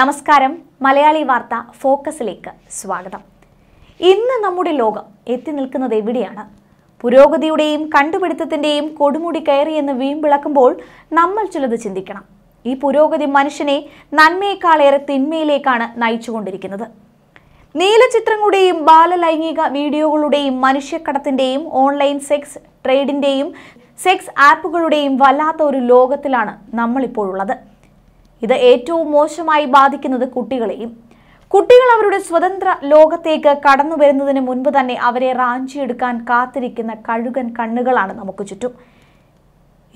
നമസ്കാരം മലയാളി വാർത്ത ഫോക്കസിലേക്ക് സ്വാഗതം ഇന്ന് നമ്മുടെ ലോകം എത്തി നിൽക്കുന്നത് എവിടെയാണ് പുരോഗതിയുടെയും കണ്ടുപിടുത്തത്തിൻ്റെയും കൊടുമുടി കയറിയെന്ന് വീമ്പിളക്കുമ്പോൾ നമ്മൾ ചിലത് ചിന്തിക്കണം ഈ പുരോഗതി മനുഷ്യനെ നന്മയേക്കാളേറെ തിന്മയിലേക്കാണ് നയിച്ചുകൊണ്ടിരിക്കുന്നത് നീലചിത്രങ്ങളുടെയും ബാലലൈംഗിക വീഡിയോകളുടെയും മനുഷ്യക്കടത്തിൻ്റെയും ഓൺലൈൻ സെക്സ് ട്രേഡിൻ്റെയും സെക്സ് ആപ്പുകളുടെയും വല്ലാത്ത ഒരു ലോകത്തിലാണ് നമ്മളിപ്പോഴുള്ളത് ഇത് ഏറ്റവും മോശമായി ബാധിക്കുന്നത് കുട്ടികളെയും കുട്ടികൾ അവരുടെ സ്വതന്ത്ര ലോകത്തേക്ക് കടന്നു വരുന്നതിന് മുൻപ് തന്നെ അവരെ റാഞ്ചിയെടുക്കാൻ കാത്തിരിക്കുന്ന കഴുകൻ കണ്ണുകളാണ് നമുക്ക് ചുറ്റും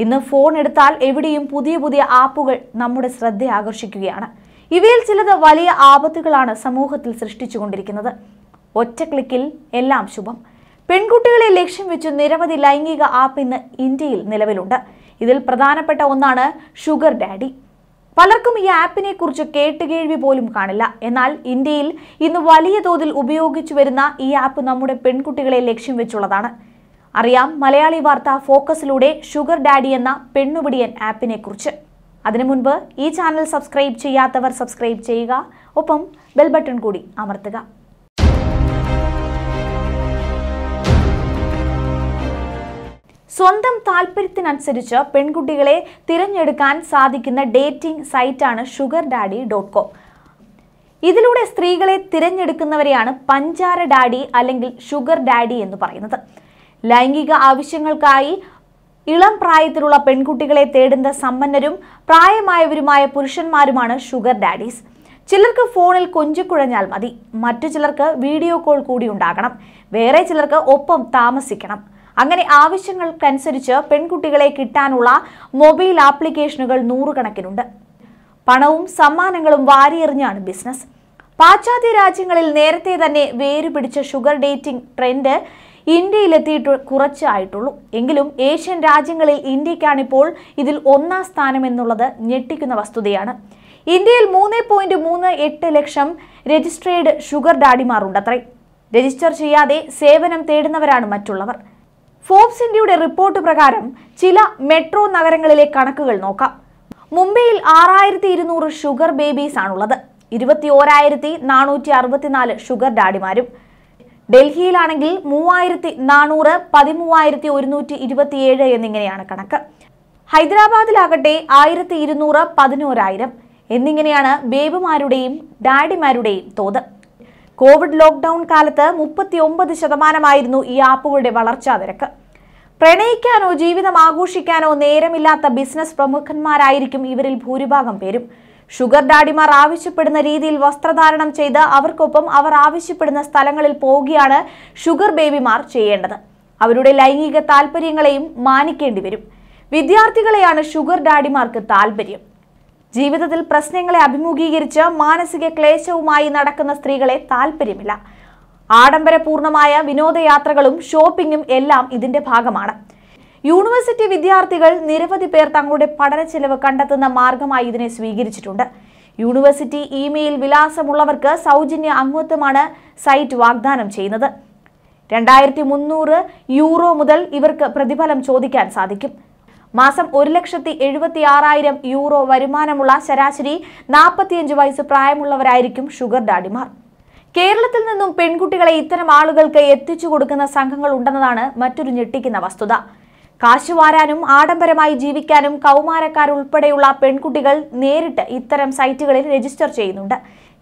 ഇന്ന് ഫോൺ എടുത്താൽ എവിടെയും പുതിയ പുതിയ ആപ്പുകൾ നമ്മുടെ ശ്രദ്ധ ആകർഷിക്കുകയാണ് ഇവയിൽ ചിലത് വലിയ ആപത്തുകളാണ് സമൂഹത്തിൽ സൃഷ്ടിച്ചുകൊണ്ടിരിക്കുന്നത് ഒറ്റ ക്ലിക്കിൽ എല്ലാം ശുഭം പെൺകുട്ടികളെ ലക്ഷ്യം വെച്ച് നിരവധി ലൈംഗിക ആപ്പ് ഇന്ന് ഇന്ത്യയിൽ നിലവിലുണ്ട് ഇതിൽ പ്രധാനപ്പെട്ട ഒന്നാണ് ഷുഗർ ഡാഡി പലർക്കും ഈ ആപ്പിനെ കുറിച്ച് കേട്ടുകേഴ്വി പോലും കാണില്ല എന്നാൽ ഇന്ത്യയിൽ ഇന്ന് വലിയ തോതിൽ ഉപയോഗിച്ചു വരുന്ന ഈ ആപ്പ് നമ്മുടെ പെൺകുട്ടികളെ ലക്ഷ്യം വെച്ചുള്ളതാണ് അറിയാം മലയാളി വാർത്ത ഫോക്കസിലൂടെ ഷുഗർ ഡാഡി എന്ന പെണ്ണുപിടിയൻ ആപ്പിനെ കുറിച്ച് അതിനു മുൻപ് ഈ ചാനൽ സബ്സ്ക്രൈബ് ചെയ്യാത്തവർ സബ്സ്ക്രൈബ് ചെയ്യുക ഒപ്പം ബെൽബട്ടൺ കൂടി അമർത്തുക സ്വന്തം താല്പര്യത്തിനനുസരിച്ച് പെൺകുട്ടികളെ തിരഞ്ഞെടുക്കാൻ സാധിക്കുന്ന ഡേറ്റിംഗ് സൈറ്റാണ് ഷുഗർ ഡാഡി ഡോട്ട് കോം ഇതിലൂടെ സ്ത്രീകളെ തിരഞ്ഞെടുക്കുന്നവരെയാണ് പഞ്ചാര ഡാഡി അല്ലെങ്കിൽ ഷുഗർ ഡാഡി എന്ന് പറയുന്നത് ലൈംഗിക ആവശ്യങ്ങൾക്കായി ഇളം പ്രായത്തിലുള്ള പെൺകുട്ടികളെ തേടുന്ന സമ്പന്നരും പ്രായമായവരുമായ പുരുഷന്മാരുമാണ് ഷുഗർ ഡാഡീസ് ചിലർക്ക് ഫോണിൽ കൊഞ്ചിക്കുഴഞ്ഞാൽ മതി മറ്റു ചിലർക്ക് വീഡിയോ കോൾ കൂടി ഉണ്ടാകണം വേറെ ചിലർക്ക് ഒപ്പം താമസിക്കണം അങ്ങനെ ആവശ്യങ്ങൾക്കനുസരിച്ച് പെൺകുട്ടികളെ കിട്ടാനുള്ള മൊബൈൽ ആപ്ലിക്കേഷനുകൾ നൂറുകണക്കിനുണ്ട് പണവും സമ്മാനങ്ങളും വാരിയെറിഞ്ഞാണ് ബിസിനസ് പാശ്ചാത്യ രാജ്യങ്ങളിൽ നേരത്തെ തന്നെ വേരുപിടിച്ച ഷുഗർ ഡേറ്റിംഗ് ട്രെൻഡ് ഇന്ത്യയിലെത്തിയിട്ട് കുറച്ചായിട്ടുള്ളൂ എങ്കിലും ഏഷ്യൻ രാജ്യങ്ങളിൽ ഇന്ത്യക്കാണിപ്പോൾ ഇതിൽ ഒന്നാം സ്ഥാനം എന്നുള്ളത് ഞെട്ടിക്കുന്ന വസ്തുതയാണ് ഇന്ത്യയിൽ മൂന്ന് പോയിന്റ് മൂന്ന് എട്ട് ലക്ഷം രജിസ്ട്രേഡ് ഷുഗർ ഡാഡിമാറുണ്ട് അത്രേ രജിസ്റ്റർ ചെയ്യാതെ സേവനം തേടുന്നവരാണ് മറ്റുള്ളവർ ഫോബ്സ് ഇന്ത്യയുടെ റിപ്പോർട്ട് പ്രകാരം ചില മെട്രോ നഗരങ്ങളിലെ കണക്കുകൾ നോക്കാം മുംബൈയിൽ ആറായിരത്തി ഇരുന്നൂറ് ഷുഗർ ബേബീസ് ആണുള്ളത് ഇരുപത്തി ഓരായിരത്തി നാനൂറ്റി അറുപത്തിനാല് ഷുഗർ ഡാഡിമാരും ഡൽഹിയിലാണെങ്കിൽ മൂവായിരത്തി നാനൂറ് പതിമൂവായിരത്തി ഒരുന്നൂറ്റി ഇരുപത്തിയേഴ് എന്നിങ്ങനെയാണ് കണക്ക് ഹൈദരാബാദിലാകട്ടെ ആയിരത്തി ഇരുന്നൂറ് പതിനോരായിരം എന്നിങ്ങനെയാണ് ബേബിമാരുടെയും ഡാഡിമാരുടെയും തോത് കോവിഡ് ലോക്ക്ഡൌൺ കാലത്ത് മുപ്പത്തി ഒമ്പത് ശതമാനമായിരുന്നു ഈ ആപ്പുകളുടെ വളർച്ചാ നിരക്ക് പ്രണയിക്കാനോ ജീവിതം ആഘോഷിക്കാനോ നേരമില്ലാത്ത ബിസിനസ് പ്രമുഖന്മാരായിരിക്കും ഇവരിൽ ഭൂരിഭാഗം പേരും ഷുഗർ ഡാഡിമാർ ആവശ്യപ്പെടുന്ന രീതിയിൽ വസ്ത്രധാരണം ചെയ്ത് അവർക്കൊപ്പം അവർ ആവശ്യപ്പെടുന്ന സ്ഥലങ്ങളിൽ പോവുകയാണ് ഷുഗർ ബേബിമാർ ചെയ്യേണ്ടത് അവരുടെ ലൈംഗിക താല്പര്യങ്ങളെയും മാനിക്കേണ്ടി വരും വിദ്യാർത്ഥികളെയാണ് ഷുഗർ ഡാഡിമാർക്ക് താല്പര്യം ജീവിതത്തിൽ പ്രശ്നങ്ങളെ അഭിമുഖീകരിച്ച് മാനസിക ക്ലേശവുമായി നടക്കുന്ന സ്ത്രീകളെ താല്പര്യമില്ല ആഡംബരപൂർണമായ വിനോദയാത്രകളും ഷോപ്പിംഗും എല്ലാം ഇതിന്റെ ഭാഗമാണ് യൂണിവേഴ്സിറ്റി വിദ്യാർത്ഥികൾ നിരവധി പേർ തങ്ങളുടെ പഠന ചെലവ് കണ്ടെത്തുന്ന മാർഗമായി ഇതിനെ സ്വീകരിച്ചിട്ടുണ്ട് യൂണിവേഴ്സിറ്റി ഇമെയിൽ വിലാസമുള്ളവർക്ക് സൗജന്യ അംഗത്വമാണ് സൈറ്റ് വാഗ്ദാനം ചെയ്യുന്നത് രണ്ടായിരത്തി മുന്നൂറ് യൂറോ മുതൽ ഇവർക്ക് പ്രതിഫലം ചോദിക്കാൻ സാധിക്കും മാസം ഒരു ലക്ഷത്തി എഴുപത്തി ആറായിരം യൂറോ വരുമാനമുള്ള ശരാശരി നാൽപ്പത്തിയഞ്ച് വയസ്സ് പ്രായമുള്ളവരായിരിക്കും ഷുഗർ ഡാഡിമാർ കേരളത്തിൽ നിന്നും പെൺകുട്ടികളെ ഇത്തരം ആളുകൾക്ക് എത്തിച്ചു കൊടുക്കുന്ന സംഘങ്ങൾ ഉണ്ടെന്നതാണ് മറ്റൊരു ഞെട്ടിക്കുന്ന വസ്തുത കാശുവാരാനും ആഡംബരമായി ജീവിക്കാനും കൗമാരക്കാരുൾപ്പെടെയുള്ള പെൺകുട്ടികൾ നേരിട്ട് ഇത്തരം സൈറ്റുകളിൽ രജിസ്റ്റർ ചെയ്യുന്നുണ്ട്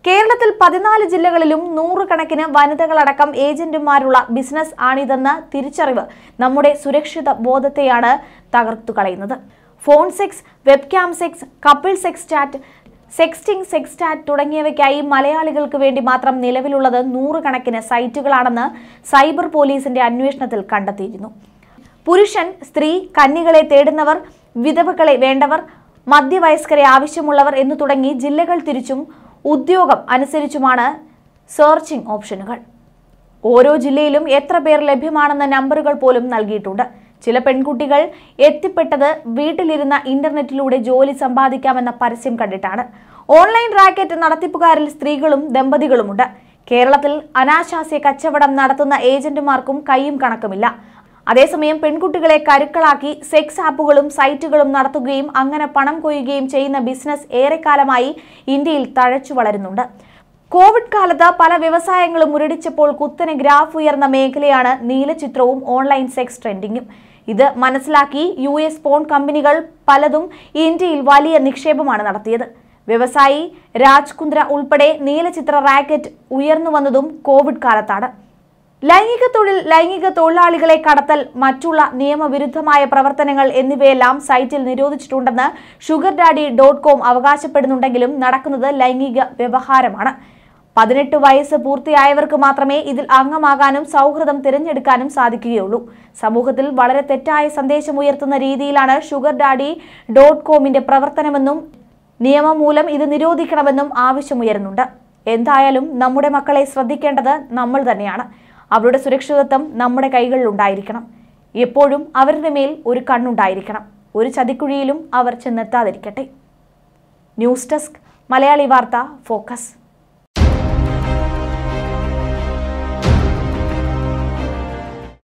കേരളത്തിൽ പതിനാല് ജില്ലകളിലും നൂറുകണക്കിന് വനിതകളടക്കം ഏജന്റുമാരുള്ള ബിസിനസ് ആണിതെന്ന തിരിച്ചറിവ് നമ്മുടെ സുരക്ഷിത ബോധത്തെയാണ് തകർത്തു കളയുന്നത് phone sex cam sex couple sex chat sexting sex chat തുടങ്ങിയവയ്ക്കായി മലയാളികൾക്ക് വേണ്ടി മാത്രം നിലവിലുള്ളത് നൂറുകണക്കിന് സൈറ്റുകളാണെന്ന് സൈബർ പോലീസിന്റെ അന്വേഷണത്തിൽ കണ്ടെത്തിയിരുന്നു പുരുഷൻ സ്ത്രീ കന്നികളെ തേടുന്നവർ വിധവകളെ വേണ്ടവർ മധ്യവയസ്കരെ ആവശ്യമുള്ളവർ എന്നു തുടങ്ങി ജില്ലകൾ തിരിച്ചും ഉദ്യോഗം അനുസരിച്ചുമാണ് സെർച്ചിങ് ഓപ്ഷനുകൾ ഓരോ ജില്ലയിലും എത്ര പേർ ലഭ്യമാണെന്ന നമ്പറുകൾ പോലും നൽകിയിട്ടുണ്ട് ചില പെൺകുട്ടികൾ എത്തിപ്പെട്ടത് വീട്ടിലിരുന്ന ഇന്റർനെറ്റിലൂടെ ജോലി സമ്പാദിക്കാമെന്ന പരസ്യം കണ്ടിട്ടാണ് ഓൺലൈൻ റാക്കറ്റ് നടത്തിപ്പുകാരിൽ സ്ത്രീകളും ദമ്പതികളുമുണ്ട് കേരളത്തിൽ അനാശാസ്യ കച്ചവടം നടത്തുന്ന ഏജന്റുമാർക്കും കൈയും കണക്കുമില്ല അതേസമയം പെൺകുട്ടികളെ കരുക്കളാക്കി സെക്സ് ആപ്പുകളും സൈറ്റുകളും നടത്തുകയും അങ്ങനെ പണം കൊയ്യുകയും ചെയ്യുന്ന ബിസിനസ് ഏറെക്കാലമായി ഇന്ത്യയിൽ തഴച്ചു വളരുന്നുണ്ട് കോവിഡ് കാലത്ത് പല വ്യവസായങ്ങളും മുരടിച്ചപ്പോൾ കുത്തനെ ഗ്രാഫ് ഉയർന്ന മേഖലയാണ് നീലചിത്രവും ഓൺലൈൻ സെക്സ് ട്രെൻഡിങ്ങും ഇത് മനസ്സിലാക്കി യു എസ് പോൺ കമ്പനികൾ പലതും ഇന്ത്യയിൽ വലിയ നിക്ഷേപമാണ് നടത്തിയത് വ്യവസായി രാജ്കുന്ദ്ര ഉൾപ്പെടെ നീലചിത്ര റാക്കറ്റ് ഉയർന്നു വന്നതും കോവിഡ് കാലത്താണ് ലൈംഗിക തൊഴിൽ ലൈംഗിക തൊഴിലാളികളെ കടത്തൽ മറ്റുള്ള നിയമവിരുദ്ധമായ പ്രവർത്തനങ്ങൾ എന്നിവയെല്ലാം സൈറ്റിൽ നിരോധിച്ചിട്ടുണ്ടെന്ന് ഷുഗർ ഡാഡി ഡോട്ട് കോം അവകാശപ്പെടുന്നുണ്ടെങ്കിലും നടക്കുന്നത് ലൈംഗിക വ്യവഹാരമാണ് പതിനെട്ട് വയസ്സ് പൂർത്തിയായവർക്ക് മാത്രമേ ഇതിൽ അംഗമാകാനും സൗഹൃദം തിരഞ്ഞെടുക്കാനും സാധിക്കുകയുള്ളൂ സമൂഹത്തിൽ വളരെ തെറ്റായ സന്ദേശം ഉയർത്തുന്ന രീതിയിലാണ് ഷുഗർ ഡാഡി ഡോട്ട് കോമിന്റെ പ്രവർത്തനമെന്നും നിയമം മൂലം ഇത് നിരോധിക്കണമെന്നും ആവശ്യമുയരുന്നുണ്ട് എന്തായാലും നമ്മുടെ മക്കളെ ശ്രദ്ധിക്കേണ്ടത് നമ്മൾ തന്നെയാണ് അവരുടെ സുരക്ഷിതത്വം നമ്മുടെ കൈകളിൽ ഉണ്ടായിരിക്കണം എപ്പോഴും അവരുടെ മേൽ ഒരു കണ്ണുണ്ടായിരിക്കണം ഒരു ചതിക്കുഴിയിലും അവർ ചെന്നെത്താതിരിക്കട്ടെ news desk Malayali Vartha focus